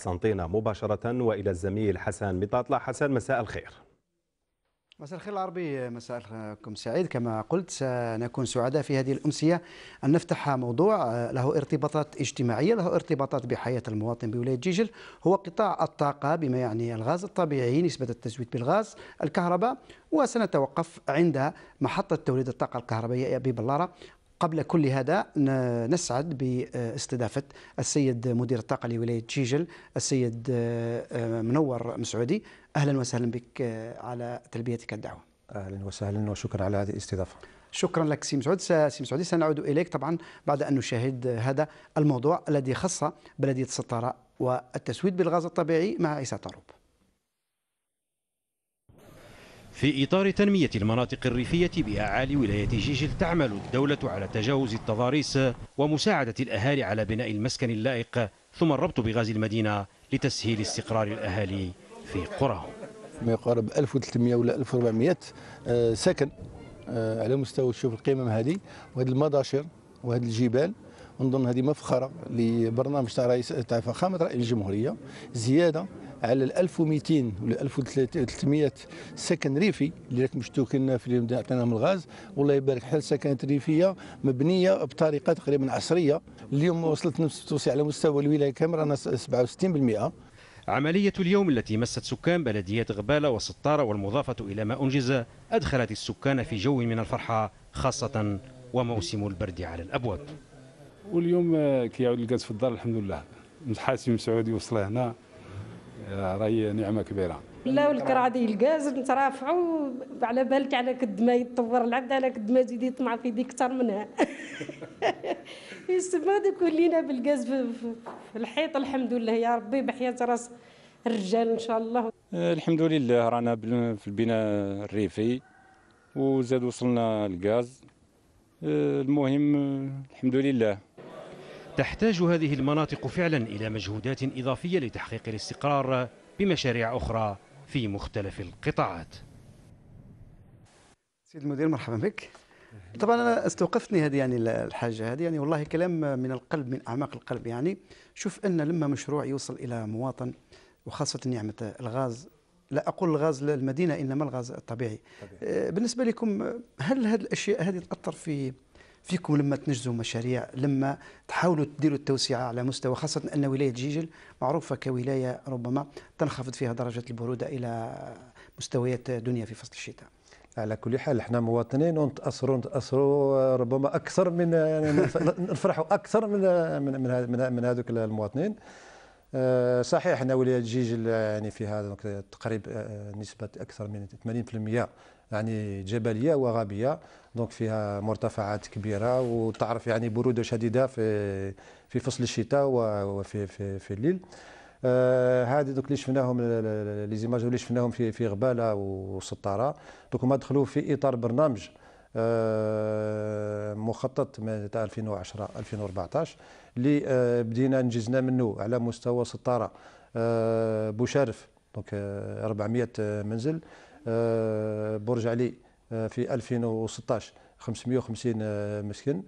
قسنطينة مباشرة وإلى الزميل حسن مطاطلة حسن مساء الخير مساء الخير العربي مساء مساءكم سعيد كما قلت سنكون سعداء في هذه الأمسية أن نفتح موضوع آه، له ارتباطات اجتماعية له ارتباطات بحياة المواطن بولاية جيجل هو قطاع الطاقة بما يعني الغاز الطبيعي نسبة التزويد بالغاز الكهرباء وسنتوقف عند محطة توليد الطاقة الكهربائية ببلارة قبل كل هذا نسعد باستضافة السيد مدير الطاقة لولاية جيجل السيد آه، آه، منور مسعودي أهلا وسهلا بك آه، على تلبيتك الدعوة أهلا وسهلا وشكرا على هذه الاستضافة شكرا لك سي مسعود سي مسعودي سنعود إليك طبعا بعد أن نشاهد هذا الموضوع الذي خص بلدية سطارة والتسويد بالغاز الطبيعي مع عيسى طروب في إطار تنمية المناطق الريفية بأعالي ولاية جيجل تعمل الدولة على تجاوز التضاريس ومساعدة الأهالي على بناء المسكن اللائق ثم الربط بغاز المدينة لتسهيل استقرار الأهالي في قراهم ما يقارب 1300 ولا 1400 آه، سكن آه، على مستوى شوف القمم هذه وهذه المضاشر وهذه الجبال نظن هذه مفخره لبرنامج تاع رئيس تاع فخامه رئيس الجمهوريه زياده على ال 1200 ولا 1300 سكن ريفي اللي راك مشتوكين في اللي عطيناهم الغاز والله يبارك حال سكنات ريفيه مبنيه بطريقه تقريبا عصريه اليوم وصلت نفس التوسيع على مستوى الولايه كامله رانا 67% عملية اليوم التي مست سكان بلديات غبالة وسطارة والمضافة إلى ما أنجز أدخلت السكان في جو من الفرحة خاصة وموسم البرد على الأبواب واليوم آه، كيعود الغاز في الدار الحمد لله الحاسم سعودي وصل هنا راهي نعمه كبيره لا غادي الكاز نترافعوا على بالك على قد ما يتطور العبد على قد ما تزيد يطمع في ديك اكثر منها يستفادوا كلنا بالغاز بالكاز في الحيط الحمد لله يا ربي بحياه راس الرجال ان شاء الله آه، الحمد لله رانا في البناء الريفي وزاد وصلنا الغاز آه، المهم آه، الحمد لله تحتاج هذه المناطق فعلا إلى مجهودات إضافية لتحقيق الاستقرار بمشاريع أخرى في مختلف القطاعات سيد المدير مرحبا بك طبعا انا استوقفتني هذه يعني الحاجه هذه يعني والله كلام من القلب من اعماق القلب يعني شوف ان لما مشروع يوصل الى مواطن وخاصه نعمه الغاز لا اقول الغاز للمدينه انما الغاز الطبيعي طبيعي. آه، بالنسبه لكم هل هذه الاشياء هذه تاثر في فيكم لما تنجزوا مشاريع لما تحاولوا تديروا التوسعة على مستوى خاصة أن ولاية جيجل معروفة كولاية ربما تنخفض فيها درجة البرودة إلى مستويات دنيا في فصل الشتاء على كل حال احنا مواطنين ونتاثروا نتاثروا آه، ربما اكثر من آه، يعني نفرحوا اكثر من آه، من من, من هذوك المواطنين صحيح ان ولايه جيجل يعني فيها تقريبا نسبه اكثر من 80% يعني جبليه وغابيه دونك فيها مرتفعات كبيره وتعرف يعني بروده شديده في في فصل الشتاء وفي في, في الليل آه هذه دوك اللي شفناهم لي زيماج اللي شفناهم في في غباله وسطاره دوك هما دخلوا في اطار برنامج آه مخطط تاع 2010 2014 اللي آه بدينا نجزنا منه على مستوى سطاره آه بوشرف دونك 400 آه، منزل آه، برج علي آه، في 2016 550 آه، مسكن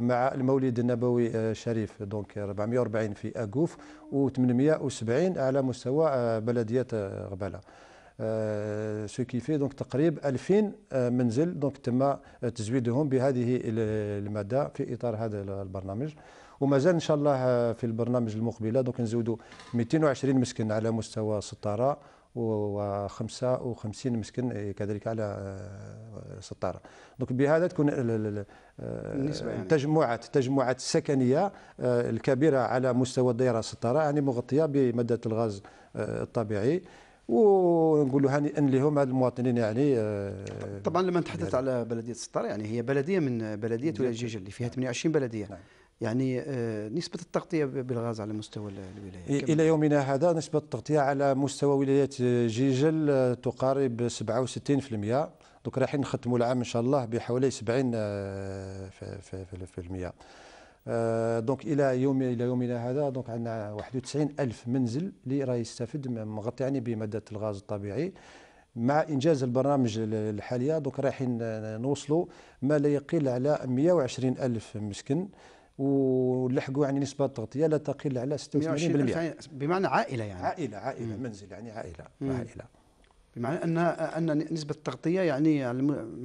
مع المولد النبوي الشريف دونك 440 في اكوف و870 على مستوى بلديه غباله سو كيفي دونك تقريب 2000 منزل دونك تم تزويدهم بهذه الماده في اطار هذا البرنامج ومازال ان شاء الله في البرنامج المقبله دونك نزودوا 220 مسكن على مستوى الستاره و55 مسكن إيه، كذلك على آه، سطاره دونك بهذا تكون التجمعات آه، يعني. التجمعات السكنيه آه، الكبيره على مستوى الدائره سطاره يعني مغطيه بماده الغاز الطبيعي ونقول هاني ان لهم هاد المواطنين يعني طبعا لما نتحدث يعني. على بلديه سطاره يعني هي بلديه من بلديه ولايه جيجل اللي فيها 28 بلديه نعم. يعني آه، نسبة التغطية بالغاز على مستوى الولاية إلى يومنا هذا نسبة التغطية على مستوى ولاية جيجل آه، تقارب 67% دوك رايحين نختموا العام إن شاء الله بحوالي 70% آه، في المية دونك الى يوم الى يومنا هذا دونك عندنا 91 الف منزل اللي راه يستفيد مغطي يعني بماده الغاز الطبيعي مع انجاز البرامج الحاليه دونك رايحين نوصلوا ما لا يقل على 120 الف مسكن ولحقوا يعني نسبه التغطيه لا تقل على 26% بمعنى عائله يعني عائله عائله مم. منزل يعني عائله مم. عائله بمعنى ان ان نسبه التغطيه يعني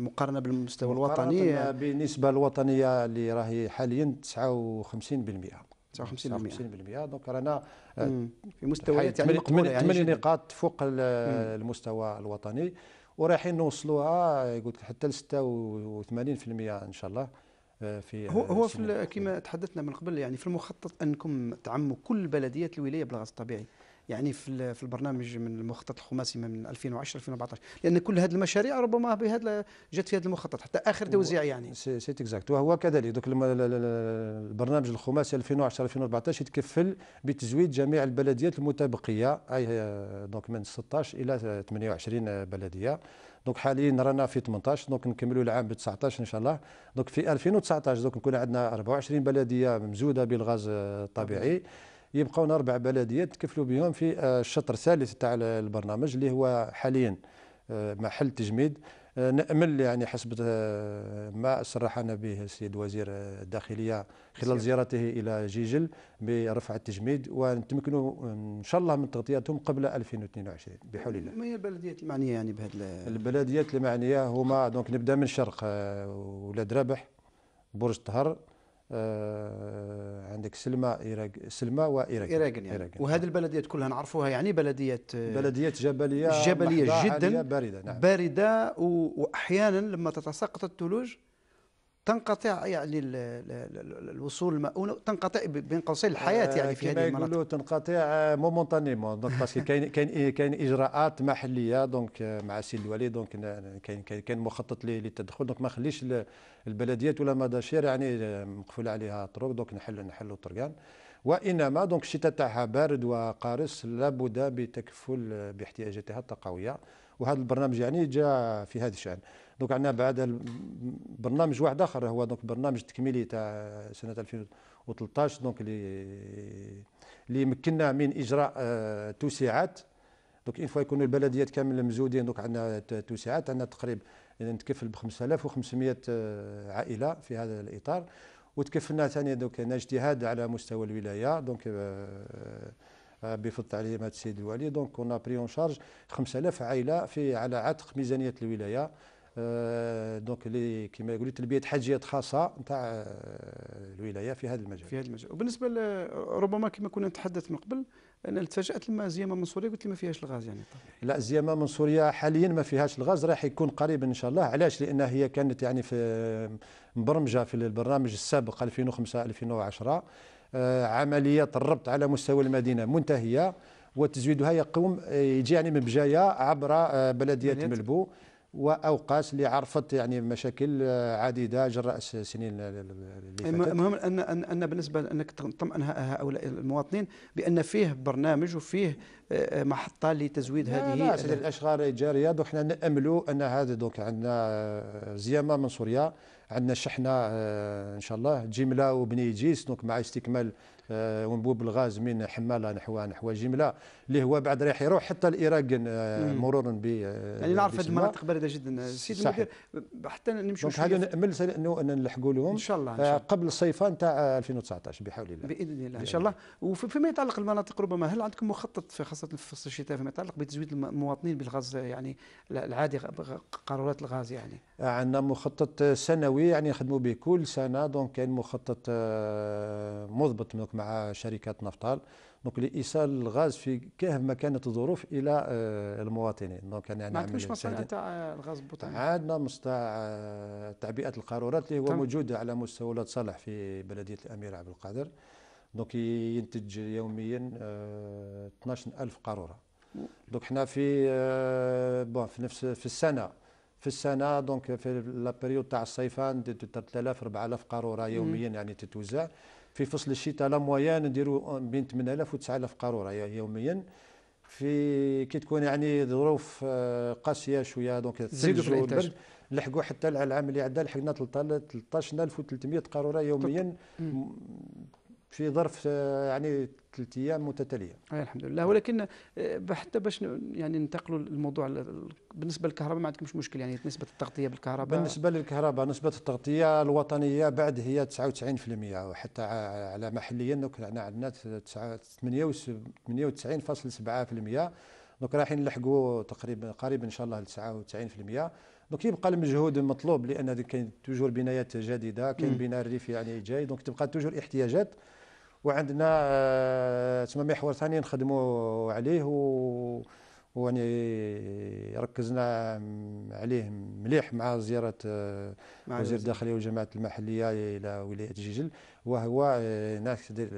مقارنه بالمستوى الوطني بالنسبه الوطنيه اللي راهي حاليا 59% 59% 59% دونك رانا آه، في مستويات يعني مقبوله يعني نقاط فوق المستوى الوطني ورايحين نوصلوها قلت حتى ل 86% ان شاء الله في هو هو في كما تحدثنا من قبل يعني في المخطط انكم تعموا كل بلديات الولايه بالغاز الطبيعي يعني في في البرنامج من المخطط الخماسي من 2010 2014 لان كل هذه المشاريع ربما بهذا جت في هذا المخطط حتى اخر توزيع يعني سي اكزاكت وهو كذلك دوك البرنامج الخماسي 2010 2014 يتكفل بتزويد جميع البلديات المتبقيه اي دونك من 16 الى 28 بلديه دونك حاليا رانا في 18 دونك نكملوا العام ب 19 ان شاء الله دونك في 2019 دونك نكون عندنا 24 بلديه ممزوده بالغاز الطبيعي يبقاونا اربع بلديات تكفلوا بهم في الشطر الثالث تاع البرنامج اللي هو حاليا آه، محل تجميد آه، نامل يعني حسب آه، ما صرحنا به السيد وزير آه، الداخليه خلال زيارته الى جيجل برفع التجميد ونتمكنوا ان شاء الله من تغطيتهم قبل 2022 بحول الله. ما هي البلديات المعنيه يعني بهذا البلديات المعنيه هما دونك نبدا من الشرق ولاد ربح برج طهر آه عندك سلمى إيراج سلمى وإيراج إيراجن يعني إيراجن. وهذه نعم. البلديات كلها نعرفوها يعني بلدية آه، بلديات جبلية جبلية جدا باردة نعم. باردة وأحيانا لما تتساقط الثلوج تنقطع يعني الوصول المؤونه تنقطع بين قوسين الحياه يعني في هذه المناطق تنقطع مومونتانيمون دونك باسكو كاين كاين كاين اجراءات محليه دونك مع السيد الوالي دونك كاين كاين مخطط للتدخل دونك ما نخليش البلديات ولا مداشير يعني آه، مقفول عليها طرق دونك نحل نحلوا الطرقان وانما دونك الشتاء تاعها بارد وقارس لابد بتكفل آه، باحتياجاتها التقويه وهذا البرنامج يعني جاء في هذا الشان دونك عندنا بعد برنامج واحد اخر هو دونك برنامج تكميلي تاع سنه 2013 دونك اللي اللي مكنا من اجراء آه، توسيعات دونك اون فوا يكونوا البلديات كامل مزودين دونك عندنا توسيعات عندنا تقريبا نتكفل ب 5500 آه، عائله في هذا الاطار وتكفلنا ثاني دوك اجتهاد على مستوى الولايه دونك آه، بفضل تعليمات السيد الوالي دونك اون بري اون شارج 5000 عائله في على عاتق ميزانيه الولايه آه، دونك اللي كما يقولوا تلبيه حاجيات خاصه نتاع آه، الولايه في هذا المجال في هذا المجال وبالنسبه ربما كما كنا نتحدث من قبل انا تفاجات لما زيامه من سوريا قلت لي ما فيهاش الغاز يعني لا زيامه من سوريا حاليا ما فيهاش الغاز راح يكون قريبا ان شاء الله علاش لان هي كانت يعني في آه، مبرمجه في البرنامج السابق 2005 2010 عمليه الربط على مستوى المدينه منتهيه وتزويدها يقوم يجي يعني من بجايه عبر بلديه ملبو واوقات اللي عرفت يعني مشاكل آه، عديده جراء السنين اللي فاتت المهم ان ان بالنسبه انك تطمئن هؤلاء المواطنين بان فيه برنامج وفيه آه، آه، محطه لتزويد لا هذه لا لا الاشغال الجاريه حنا ناملوا ان هذا دونك عندنا زيامه من سوريا عندنا شحنه ان شاء الله جمله وبني جيس دونك مع استكمال وانبوب الغاز من حماله نحو نحو جمله اللي هو بعد راح يروح حتى الايراق آه، مرورا ب آه، يعني نعرف هذه المناطق بارده جدا سيدي المدير حتى نمشوا دونك هذا نامل انه نلحقوا لهم ان شاء الله, إن شاء الله. قبل الصيف نتاع 2019 بحول الله باذن الله ان شاء الله وفيما يتعلق المناطق ربما هل عندكم مخطط في خاصه في فصل الشتاء فيما يتعلق بتزويد المواطنين بالغاز يعني العادي قارورات الغاز يعني آه، عندنا مخطط سنوي يعني نخدموا به كل سنه دونك كاين مخطط مضبط مع شركات نفطال دونك لايصال الغاز في كهف ما كانت الظروف الى آه، المواطنين دونك انا ما عندكمش مصنع تاع آه، الغاز البوطاني عندنا مصنع آه، تعبئه القارورات اللي هو تم. موجود على مستوى ولاد صالح في بلديه الامير عبد القادر دونك ينتج يوميا 12000 قاروره دونك حنا في بون في نفس في السنه في السنه دونك في لابيريود تاع الصيفان 3000 4000 قاروره يوميا يعني تتوزع في فصل الشتاء لا مويان نديرو بين 8000 و 9000 قاروره يوميا في كي تكون يعني ظروف آه، قاسيه شويه دونك تزيدوا في الانتاج لحقوا حتى العام اللي عدى لحقنا 13300 قاروره يوميا في ظرف آه، يعني ثلاث ايام متتاليه. أي الحمد لله ولكن آه، حتى باش يعني ننتقلوا للموضوع بالنسبه للكهرباء ما عندكمش مشكل يعني نسبه التغطيه بالكهرباء بالنسبه للكهرباء نسبه التغطيه الوطنيه بعد هي 99% وحتى على محليا دوك عندنا 98.7% دوك رايحين نلحقوا تقريبا قريب ان شاء الله ل 99% دونك يبقى المجهود المطلوب لان كاين توجور بنايات جديده كاين بناء الريف يعني جاي دونك تبقى توجور احتياجات وعندنا آه، تما محور ثاني نخدموا عليه و ويعني ركزنا عليه مليح مع زيارة آه، مع وزير الداخلية وجماعة المحلية إلى ولاية جيجل وهو آه، ناس دير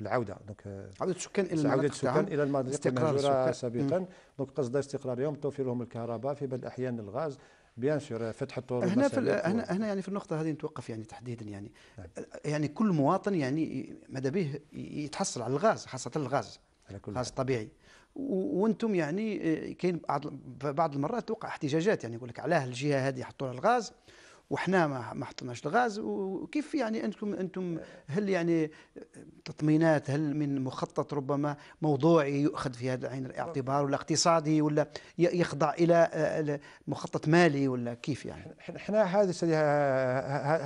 العودة دونك عودة السكان إلى عودة السكان إلى المناطق المهجورة سابقا دونك قصد استقرارهم توفير لهم الكهرباء في بعض الأحيان الغاز بيان سور فتح الطرق هنا في هنا هنا يعني في النقطه هذه نتوقف يعني تحديدا يعني يعني, يعني كل مواطن يعني ماذا به يتحصل على الغاز خاصه الغاز غاز طبيعي وانتم يعني آه، كاين بعض المرات توقع احتجاجات يعني يقول لك علاه الجهه هذه يحطوا لها الغاز وحنا ما حطيناش الغاز وكيف يعني انتم انتم هل يعني تطمينات هل من مخطط ربما موضوعي يؤخذ في هذا عين الاعتبار ولا اقتصادي ولا يخضع الى آه، آه، مخطط مالي ولا كيف يعني حنا هذا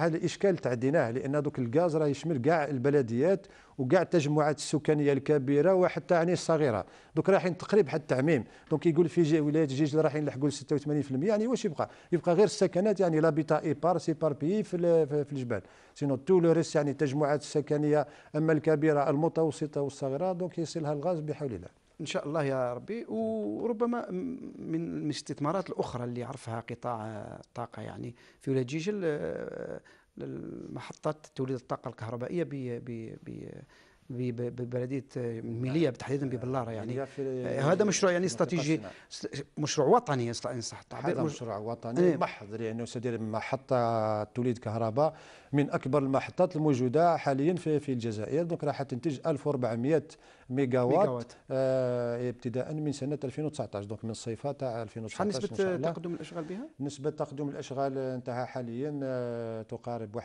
هذا الاشكال تعديناه لان دوك الغاز راه يشمل كاع البلديات وكاع التجمعات السكانيه الكبيره وحتى يعني الصغيره دوك رايحين تقريب حتى التعميم دونك يقول في ولايه جيجل رايحين لحقوا 86% يعني واش يبقى يبقى غير السكنات يعني لابيتا اي بار سي بار بي في, في الجبال سينو تو لو ريس يعني التجمعات السكنيه اما الكبيره المتوسطه والصغيره دونك يصلها الغاز بحول الله ان شاء الله يا ربي وربما من الاستثمارات الاخرى اللي عرفها قطاع الطاقه يعني في ولايه جيجل آه، للمحطات توليد الطاقة الكهربائية ببلديه ميليا تحديدا آه، ببلاره يعني آه، هذا مشروع يعني استراتيجي مشروع وطني ان صح التعبير هذا مشروع وطني إيه. محض يعني سدير محطه توليد كهرباء من اكبر المحطات الموجوده حاليا في في الجزائر دونك راح تنتج 1400 ميجا وات آه ابتداء من سنه 2019 دونك من الصيف تاع 2019 نسبه تقدم الاشغال بها؟ نسبه تقدم الاشغال نتاعها حاليا آه، تقارب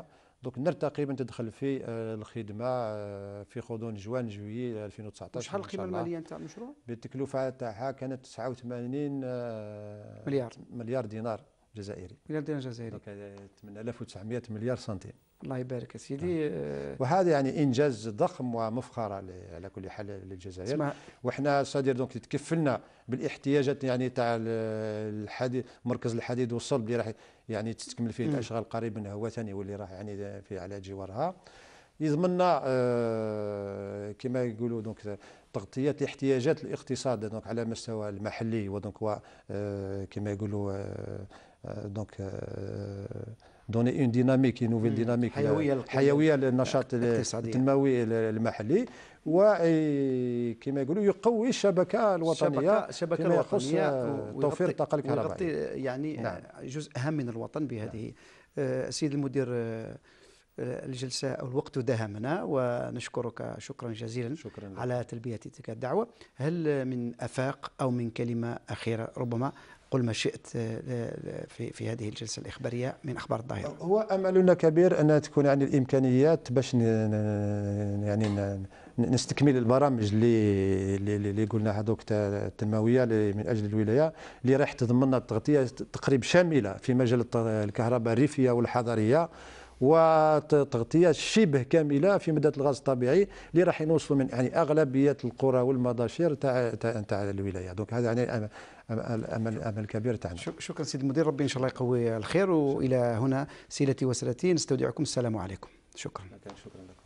81% دونك النار تقريبا تدخل في آه، الخدمه آه، في غضون جوان جويي 2019 شحال القيمه الماليه نتاع المشروع؟ بالتكلفه تاعها كانت 89 آه، مليار مليار دينار جزائري مليار دينار جزائري 8900 مليار سنتيم الله يبارك يا سيدي نعم. آه. وهذا يعني انجاز ضخم ومفخره على كل حال للجزائر وحنا صدير دونك تكفلنا بالاحتياجات يعني تاع الحديد مركز الحديد والصلب اللي راح يعني تستكمل فيه الاشغال قريبا منها هو ثاني واللي راح يعني في على جوارها يضمننا آه، كما يقولوا دونك تغطيه احتياجات الاقتصاد دونك على مستوى المحلي ودونك آه، كما يقولوا آه، دونك دوني اون ديناميك اون نوفيل ديناميك حيويه حيويه للنشاط التنموي المحلي وكما يقولوا يقوي الشبكه الوطنيه الشبكه فيما يخص توفير الطاقه الكهربائيه يعني نعم. جزء هام من الوطن بهذه نعم. سيد المدير آه، آه، الجلسة أو الوقت داهمنا ونشكرك شكرا جزيلا شكرا على تلبية تلك الدعوة هل من أفاق أو من كلمة أخيرة ربما قل ما شئت في في هذه الجلسه الاخباريه من اخبار الظاهره هو املنا كبير ان تكون يعني الامكانيات باش يعني نستكمل البرامج اللي اللي قلنا هذوك التنمويه من اجل الولايه اللي راح تضمن تغطيه تقريب شامله في مجال الكهرباء الريفيه والحضريه وتغطيه شبه كامله في مده الغاز الطبيعي اللي راح نوصلوا من يعني اغلبيه القرى والمضاشير تاع تاع تاع الولايه دونك هذا يعني الامل امل كبير تاعنا شكرا سيد المدير ربي ان شاء الله يقوي الخير والى هنا سيلتي وسلتي نستودعكم السلام عليكم شكرا شكرا لكم